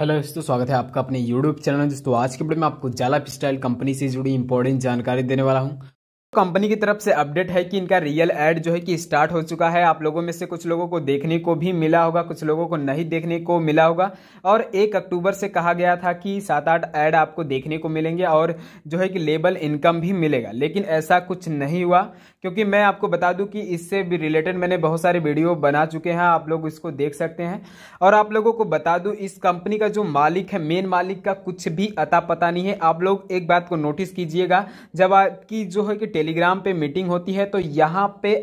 hello दोस्तों स्वागत है आपका अपने यूट्यूब चैनल में दोस्तों आज के वीडियो में आपको जाला पिस्टाइल कंपनी से जुड़ी इंपॉर्टेंट जानकारी देने वाला हूं कंपनी की तरफ से अपडेट है कि इनका रियल एड जो है कि स्टार्ट हो चुका है आप लोगों में से कुछ लोगों को देखने को भी मिला होगा कुछ लोगों को नहीं देखने को मिला होगा और एक अक्टूबर से कहा गया था कि सात आठ ऐड आपको देखने को मिलेंगे और जो है कि लेबल इनकम भी मिलेगा लेकिन ऐसा कुछ नहीं हुआ क्योंकि मैं आपको बता दूँ कि इससे भी रिलेटेड मैंने बहुत सारे वीडियो बना चुके हैं आप लोग इसको देख सकते हैं और आप लोगों को बता दूँ इस कंपनी का जो मालिक है मेन मालिक का कुछ भी अता पता नहीं है आप लोग एक बात को नोटिस कीजिएगा जब आपकी जो है कि टेलीग्राम पे मीटिंग होती है तो यहाँ पे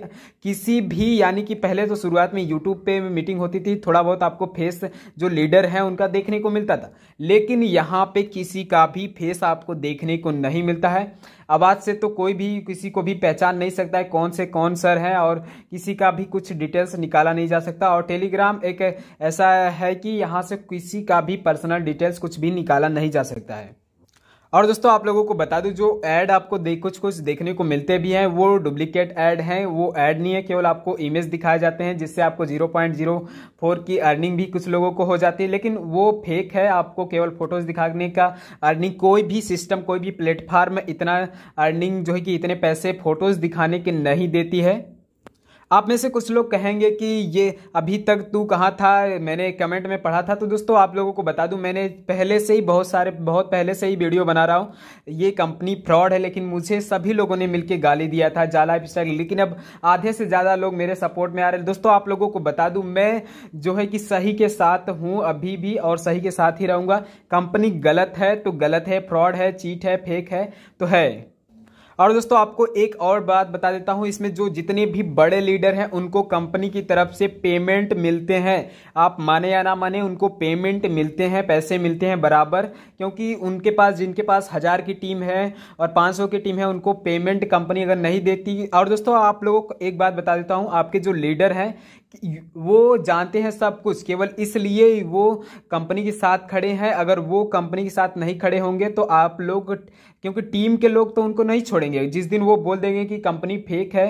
किसी भी यानी कि पहले तो शुरुआत में यूट्यूब पे मीटिंग होती थी थोड़ा बहुत आपको फेस जो लीडर है उनका देखने को मिलता था लेकिन यहाँ पे किसी का भी फेस आपको देखने को नहीं मिलता है आवाज़ से तो कोई भी किसी को भी पहचान नहीं सकता है कौन से कौन सर है और किसी का भी कुछ डिटेल्स निकाला नहीं जा सकता और टेलीग्राम एक ऐसा है कि यहाँ से किसी का भी पर्सनल डिटेल्स कुछ भी निकाला नहीं जा सकता है और दोस्तों आप लोगों को बता दूं जो ऐड आपको देख कुछ कुछ देखने को मिलते भी हैं वो डुप्लीकेट ऐड हैं वो ऐड नहीं है केवल आपको इमेज दिखाए जाते हैं जिससे आपको 0.04 की अर्निंग भी कुछ लोगों को हो जाती है लेकिन वो फेक है आपको केवल फोटोज दिखाने का अर्निंग कोई भी सिस्टम कोई भी प्लेटफार्म इतना अर्निंग जो है कि इतने पैसे फोटोज दिखाने के नहीं देती है आप में से कुछ लोग कहेंगे कि ये अभी तक तू कहाँ था मैंने कमेंट में पढ़ा था तो दोस्तों आप लोगों को बता दूं मैंने पहले से ही बहुत सारे बहुत पहले से ही वीडियो बना रहा हूँ ये कंपनी फ्रॉड है लेकिन मुझे सभी लोगों ने मिलकर गाली दिया था जाला पिछड़ा लेकिन अब आधे से ज़्यादा लोग मेरे सपोर्ट में आ रहे हैं दोस्तों आप लोगों को बता दूँ मैं जो है कि सही के साथ हूँ अभी भी और सही के साथ ही रहूँगा कंपनी गलत है तो गलत है फ्रॉड है चीट है फेक है तो है और दोस्तों आपको एक और बात बता देता हूं इसमें जो जितने भी बड़े लीडर हैं उनको कंपनी की तरफ से पेमेंट मिलते हैं आप माने या ना माने उनको पेमेंट मिलते हैं पैसे मिलते हैं बराबर क्योंकि उनके पास जिनके पास हज़ार की टीम है और पांच सौ की टीम है उनको पेमेंट कंपनी अगर नहीं देती और दोस्तों आप लोगों को एक बात बता देता हूँ आपके जो लीडर हैं वो जानते हैं सब कुछ केवल इसलिए वो कंपनी के साथ खड़े हैं अगर वो कंपनी के साथ नहीं खड़े होंगे तो आप लोग क्योंकि टीम के लोग तो उनको नहीं छोड़ेंगे जिस दिन वो बोल देंगे कि कंपनी फेक है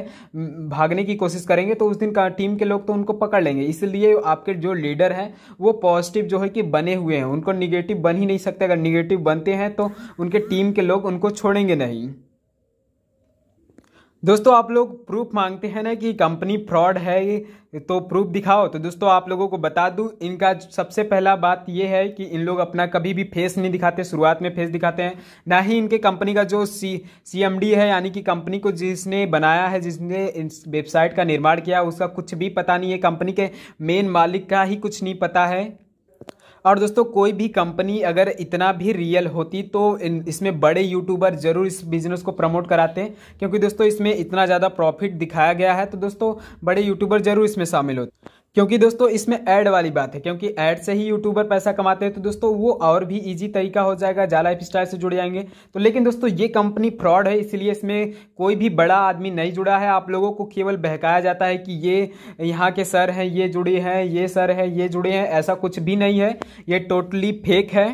भागने की कोशिश करेंगे तो उस दिन का टीम के लोग तो उनको पकड़ लेंगे इसलिए आपके जो लीडर हैं वो पॉजिटिव जो है कि बने हुए हैं उनको निगेटिव बन ही नहीं सकते अगर निगेटिव बनते हैं तो उनके टीम के लोग उनको छोड़ेंगे नहीं दोस्तों आप लोग प्रूफ मांगते हैं ना कि कंपनी फ्रॉड है तो प्रूफ दिखाओ तो दोस्तों आप लोगों को बता दूं इनका सबसे पहला बात यह है कि इन लोग अपना कभी भी फेस नहीं दिखाते शुरुआत में फेस दिखाते हैं ना ही इनके कंपनी का जो सी सी एम डी है यानी कि कंपनी को जिसने बनाया है जिसने इस वेबसाइट का निर्माण किया उसका कुछ भी पता नहीं है कंपनी के मेन मालिक का ही कुछ नहीं पता है और दोस्तों कोई भी कंपनी अगर इतना भी रियल होती तो इसमें बड़े यूट्यूबर ज़रूर इस बिज़नेस को प्रमोट कराते हैं क्योंकि दोस्तों इसमें इतना ज़्यादा प्रॉफिट दिखाया गया है तो दोस्तों बड़े यूट्यूबर ज़रूर इसमें शामिल होते क्योंकि दोस्तों इसमें ऐड वाली बात है क्योंकि ऐड से ही यूट्यूबर पैसा कमाते हैं तो दोस्तों वो और भी इजी तरीका हो जाएगा जा लाइफ स्टाइल से जुड़ जाएंगे तो लेकिन दोस्तों ये कंपनी फ्रॉड है इसलिए इसमें कोई भी बड़ा आदमी नहीं जुड़ा है आप लोगों को केवल बहकाया जाता है कि ये यहाँ के सर हैं ये जुड़े हैं ये सर हैं ये जुड़े हैं ऐसा कुछ भी नहीं है ये टोटली फेक है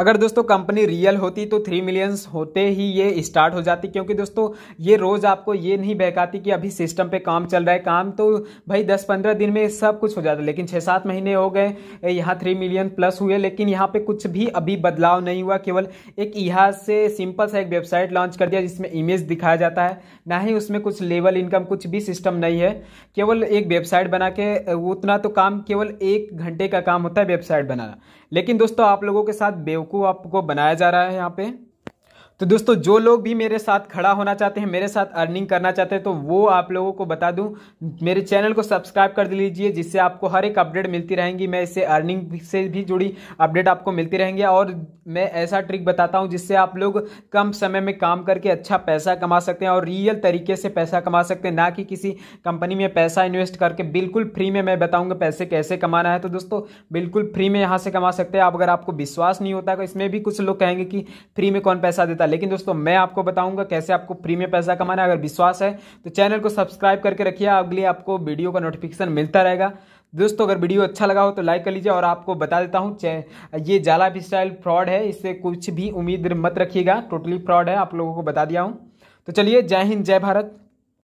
अगर दोस्तों कंपनी रियल होती तो थ्री मिलियंस होते ही ये स्टार्ट हो जाती क्योंकि दोस्तों ये रोज़ आपको ये नहीं बहकाती कि अभी सिस्टम पे काम चल रहा है काम तो भाई दस पंद्रह दिन में सब कुछ हो जाता लेकिन छः सात महीने हो गए यहाँ थ्री मिलियन प्लस हुए लेकिन यहाँ पे कुछ भी अभी बदलाव नहीं हुआ केवल एक यहाँ से सिंपल सा एक वेबसाइट लॉन्च कर दिया जिसमें इमेज दिखाया जाता है ना ही उसमें कुछ लेवल इनकम कुछ भी सिस्टम नहीं है केवल एक वेबसाइट बना के उतना तो काम केवल एक घंटे का काम होता है वेबसाइट बनाना लेकिन दोस्तों आप लोगों के साथ बेवकूफ़ को आपको बनाया जा रहा है यहाँ पे तो दोस्तों जो लोग भी मेरे साथ खड़ा होना चाहते हैं मेरे साथ अर्निंग करना चाहते हैं तो वो आप लोगों को बता दूं मेरे चैनल को सब्सक्राइब कर लीजिए जिससे आपको हर एक अपडेट मिलती रहेंगी मैं इससे अर्निंग से भी जुड़ी अपडेट आपको मिलती रहेंगी और मैं ऐसा ट्रिक बताता हूं जिससे आप लोग कम समय में काम करके अच्छा पैसा कमा सकते हैं और रियल तरीके से पैसा कमा सकते हैं ना कि किसी कंपनी में पैसा इन्वेस्ट करके बिल्कुल फ्री में मैं बताऊँगा पैसे कैसे कमाना है तो दोस्तों बिल्कुल फ्री में यहाँ से कमा सकते हैं आप अगर आपको विश्वास नहीं होता तो इसमें भी कुछ लोग कहेंगे कि फ्री में कौन पैसा देता लेकिन दोस्तों मैं आपको बताऊंगा कैसे आपको फ्री में पैसा कमाना है अगर विश्वास है तो चैनल को सब्सक्राइब करके रखिए अगले आपको वीडियो का नोटिफिकेशन मिलता रहेगा दोस्तों अगर वीडियो अच्छा लगा हो तो लाइक कर लीजिए और आपको बता देता हूँ ये जाला स्टाइल फ्रॉड है इससे कुछ भी उम्मीद मत रखिएगा टोटली फ्रॉड है आप लोगों को बता दिया हूँ तो चलिए जय हिंद जय भारत